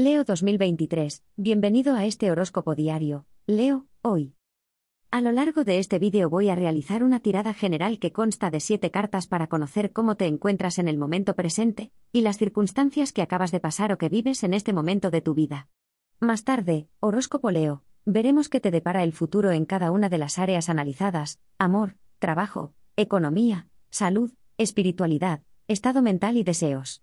Leo 2023, bienvenido a este horóscopo diario, Leo, hoy. A lo largo de este vídeo voy a realizar una tirada general que consta de 7 cartas para conocer cómo te encuentras en el momento presente, y las circunstancias que acabas de pasar o que vives en este momento de tu vida. Más tarde, horóscopo Leo, veremos qué te depara el futuro en cada una de las áreas analizadas, amor, trabajo, economía, salud, espiritualidad, estado mental y deseos.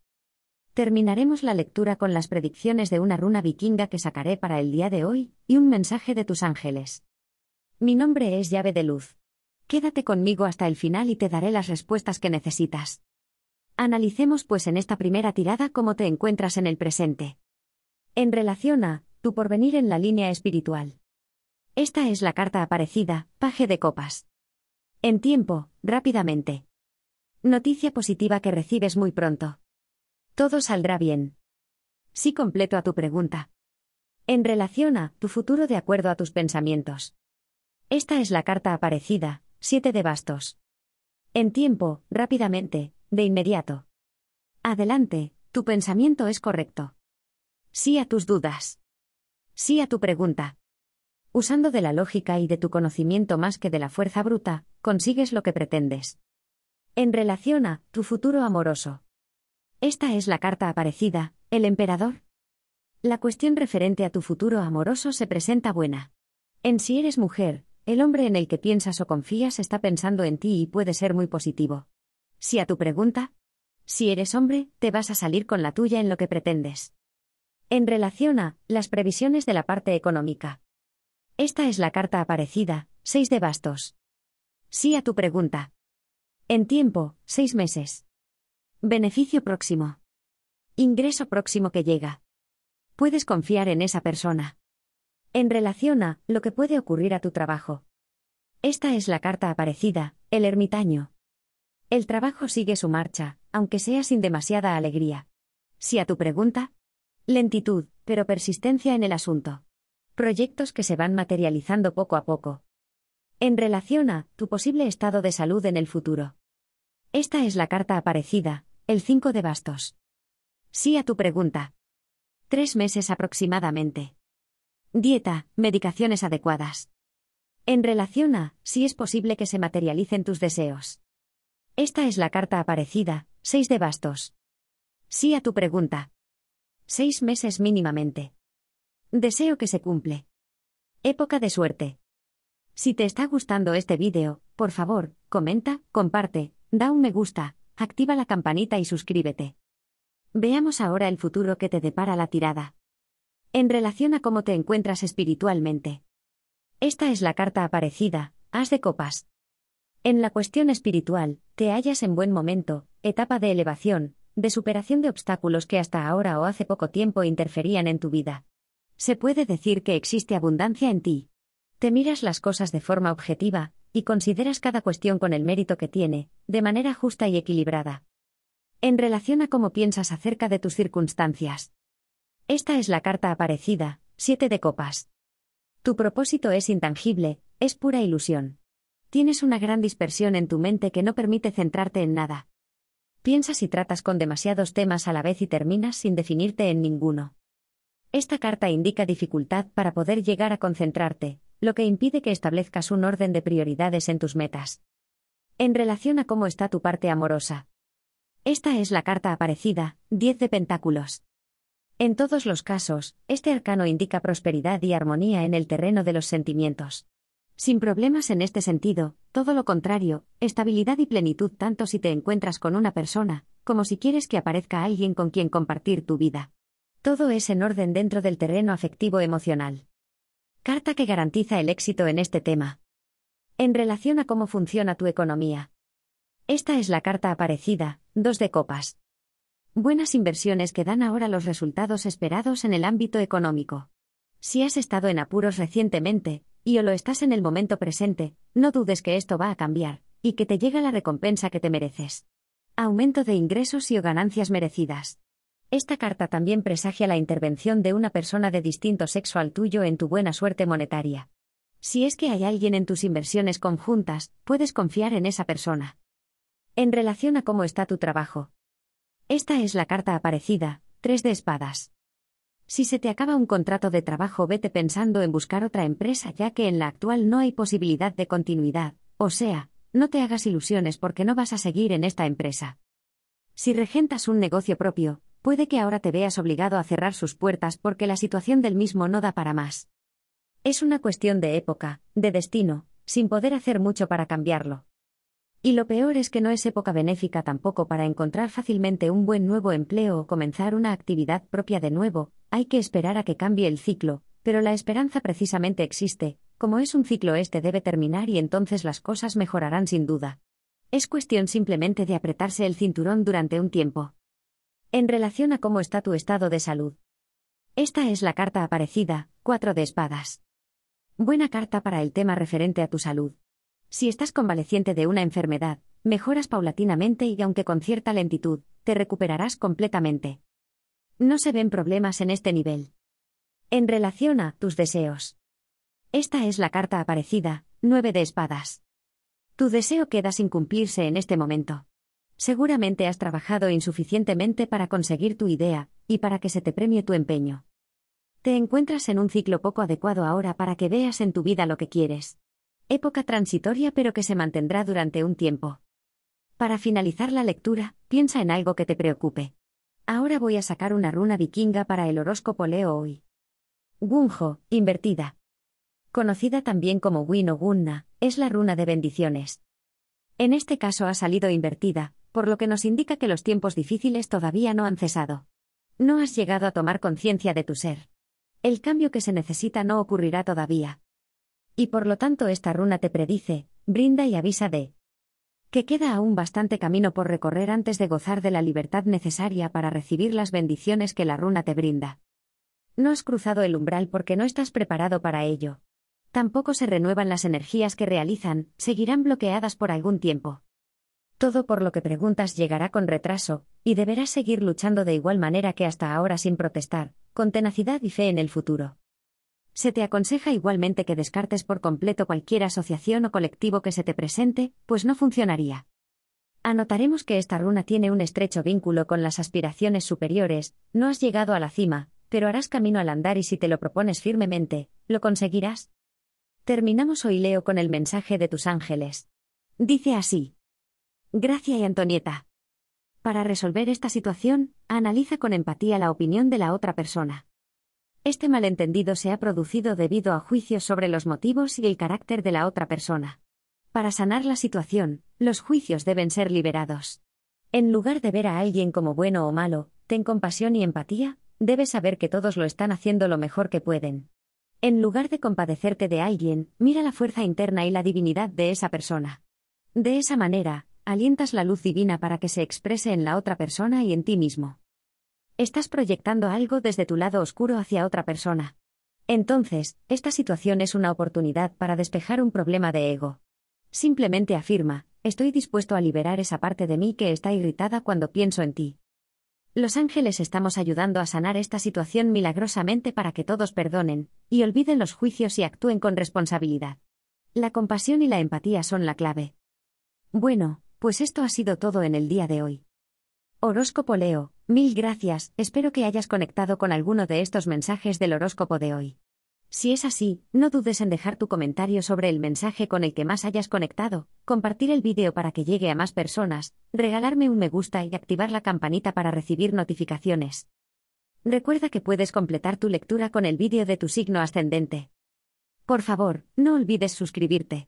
Terminaremos la lectura con las predicciones de una runa vikinga que sacaré para el día de hoy, y un mensaje de tus ángeles. Mi nombre es llave de luz. Quédate conmigo hasta el final y te daré las respuestas que necesitas. Analicemos pues en esta primera tirada cómo te encuentras en el presente. En relación a, tu porvenir en la línea espiritual. Esta es la carta aparecida, paje de copas. En tiempo, rápidamente. Noticia positiva que recibes muy pronto. Todo saldrá bien. Sí completo a tu pregunta. En relación a tu futuro de acuerdo a tus pensamientos. Esta es la carta aparecida, siete de bastos. En tiempo, rápidamente, de inmediato. Adelante, tu pensamiento es correcto. Sí a tus dudas. Sí a tu pregunta. Usando de la lógica y de tu conocimiento más que de la fuerza bruta, consigues lo que pretendes. En relación a tu futuro amoroso. Esta es la carta aparecida, el emperador. La cuestión referente a tu futuro amoroso se presenta buena. En si eres mujer, el hombre en el que piensas o confías está pensando en ti y puede ser muy positivo. Si a tu pregunta, si eres hombre, te vas a salir con la tuya en lo que pretendes. En relación a las previsiones de la parte económica. Esta es la carta aparecida, seis de bastos. Sí a tu pregunta. En tiempo, seis meses. Beneficio próximo. Ingreso próximo que llega. Puedes confiar en esa persona. En relación a lo que puede ocurrir a tu trabajo. Esta es la carta aparecida, el ermitaño. El trabajo sigue su marcha, aunque sea sin demasiada alegría. Si a tu pregunta, lentitud, pero persistencia en el asunto. Proyectos que se van materializando poco a poco. En relación a tu posible estado de salud en el futuro. Esta es la carta aparecida, el 5 de bastos. Sí a tu pregunta. Tres meses aproximadamente. Dieta, medicaciones adecuadas. En relación a, si es posible que se materialicen tus deseos. Esta es la carta aparecida, 6 de bastos. Sí a tu pregunta. Seis meses mínimamente. Deseo que se cumple. Época de suerte. Si te está gustando este vídeo, por favor, comenta, comparte, da un me gusta, Activa la campanita y suscríbete. Veamos ahora el futuro que te depara la tirada. En relación a cómo te encuentras espiritualmente. Esta es la carta aparecida, haz de Copas. En la cuestión espiritual, te hallas en buen momento, etapa de elevación, de superación de obstáculos que hasta ahora o hace poco tiempo interferían en tu vida. Se puede decir que existe abundancia en ti. Te miras las cosas de forma objetiva, y consideras cada cuestión con el mérito que tiene, de manera justa y equilibrada. En relación a cómo piensas acerca de tus circunstancias. Esta es la carta aparecida, siete de copas. Tu propósito es intangible, es pura ilusión. Tienes una gran dispersión en tu mente que no permite centrarte en nada. Piensas y tratas con demasiados temas a la vez y terminas sin definirte en ninguno. Esta carta indica dificultad para poder llegar a concentrarte, lo que impide que establezcas un orden de prioridades en tus metas. En relación a cómo está tu parte amorosa. Esta es la carta aparecida, 10 de Pentáculos. En todos los casos, este arcano indica prosperidad y armonía en el terreno de los sentimientos. Sin problemas en este sentido, todo lo contrario, estabilidad y plenitud tanto si te encuentras con una persona, como si quieres que aparezca alguien con quien compartir tu vida. Todo es en orden dentro del terreno afectivo emocional. Carta que garantiza el éxito en este tema. En relación a cómo funciona tu economía. Esta es la carta aparecida, dos de copas. Buenas inversiones que dan ahora los resultados esperados en el ámbito económico. Si has estado en apuros recientemente, y o lo estás en el momento presente, no dudes que esto va a cambiar, y que te llega la recompensa que te mereces. Aumento de ingresos y o ganancias merecidas. Esta carta también presagia la intervención de una persona de distinto sexo al tuyo en tu buena suerte monetaria. Si es que hay alguien en tus inversiones conjuntas, puedes confiar en esa persona. En relación a cómo está tu trabajo. Esta es la carta aparecida, 3 de espadas. Si se te acaba un contrato de trabajo, vete pensando en buscar otra empresa ya que en la actual no hay posibilidad de continuidad, o sea, no te hagas ilusiones porque no vas a seguir en esta empresa. Si regentas un negocio propio, puede que ahora te veas obligado a cerrar sus puertas porque la situación del mismo no da para más. Es una cuestión de época, de destino, sin poder hacer mucho para cambiarlo. Y lo peor es que no es época benéfica tampoco para encontrar fácilmente un buen nuevo empleo o comenzar una actividad propia de nuevo, hay que esperar a que cambie el ciclo, pero la esperanza precisamente existe, como es un ciclo este debe terminar y entonces las cosas mejorarán sin duda. Es cuestión simplemente de apretarse el cinturón durante un tiempo en relación a cómo está tu estado de salud. Esta es la carta aparecida, 4 de espadas. Buena carta para el tema referente a tu salud. Si estás convaleciente de una enfermedad, mejoras paulatinamente y aunque con cierta lentitud, te recuperarás completamente. No se ven problemas en este nivel. En relación a tus deseos. Esta es la carta aparecida, 9 de espadas. Tu deseo queda sin cumplirse en este momento. Seguramente has trabajado insuficientemente para conseguir tu idea, y para que se te premie tu empeño. Te encuentras en un ciclo poco adecuado ahora para que veas en tu vida lo que quieres. Época transitoria pero que se mantendrá durante un tiempo. Para finalizar la lectura, piensa en algo que te preocupe. Ahora voy a sacar una runa vikinga para el horóscopo Leo hoy. Gunjo, invertida. Conocida también como Win o Gunna, es la runa de bendiciones. En este caso ha salido invertida, por lo que nos indica que los tiempos difíciles todavía no han cesado. No has llegado a tomar conciencia de tu ser. El cambio que se necesita no ocurrirá todavía. Y por lo tanto esta runa te predice, brinda y avisa de que queda aún bastante camino por recorrer antes de gozar de la libertad necesaria para recibir las bendiciones que la runa te brinda. No has cruzado el umbral porque no estás preparado para ello. Tampoco se renuevan las energías que realizan, seguirán bloqueadas por algún tiempo. Todo por lo que preguntas llegará con retraso, y deberás seguir luchando de igual manera que hasta ahora sin protestar, con tenacidad y fe en el futuro. Se te aconseja igualmente que descartes por completo cualquier asociación o colectivo que se te presente, pues no funcionaría. Anotaremos que esta runa tiene un estrecho vínculo con las aspiraciones superiores, no has llegado a la cima, pero harás camino al andar y si te lo propones firmemente, lo conseguirás. Terminamos hoy Leo con el mensaje de tus ángeles. Dice así. Gracia y Antonieta. Para resolver esta situación, analiza con empatía la opinión de la otra persona. Este malentendido se ha producido debido a juicios sobre los motivos y el carácter de la otra persona. Para sanar la situación, los juicios deben ser liberados. En lugar de ver a alguien como bueno o malo, ten compasión y empatía, debes saber que todos lo están haciendo lo mejor que pueden. En lugar de compadecerte de alguien, mira la fuerza interna y la divinidad de esa persona. De esa manera, alientas la luz divina para que se exprese en la otra persona y en ti mismo. Estás proyectando algo desde tu lado oscuro hacia otra persona. Entonces, esta situación es una oportunidad para despejar un problema de ego. Simplemente afirma, estoy dispuesto a liberar esa parte de mí que está irritada cuando pienso en ti. Los ángeles estamos ayudando a sanar esta situación milagrosamente para que todos perdonen, y olviden los juicios y actúen con responsabilidad. La compasión y la empatía son la clave. Bueno, pues esto ha sido todo en el día de hoy. Horóscopo Leo, mil gracias, espero que hayas conectado con alguno de estos mensajes del horóscopo de hoy. Si es así, no dudes en dejar tu comentario sobre el mensaje con el que más hayas conectado, compartir el vídeo para que llegue a más personas, regalarme un me gusta y activar la campanita para recibir notificaciones. Recuerda que puedes completar tu lectura con el vídeo de tu signo ascendente. Por favor, no olvides suscribirte.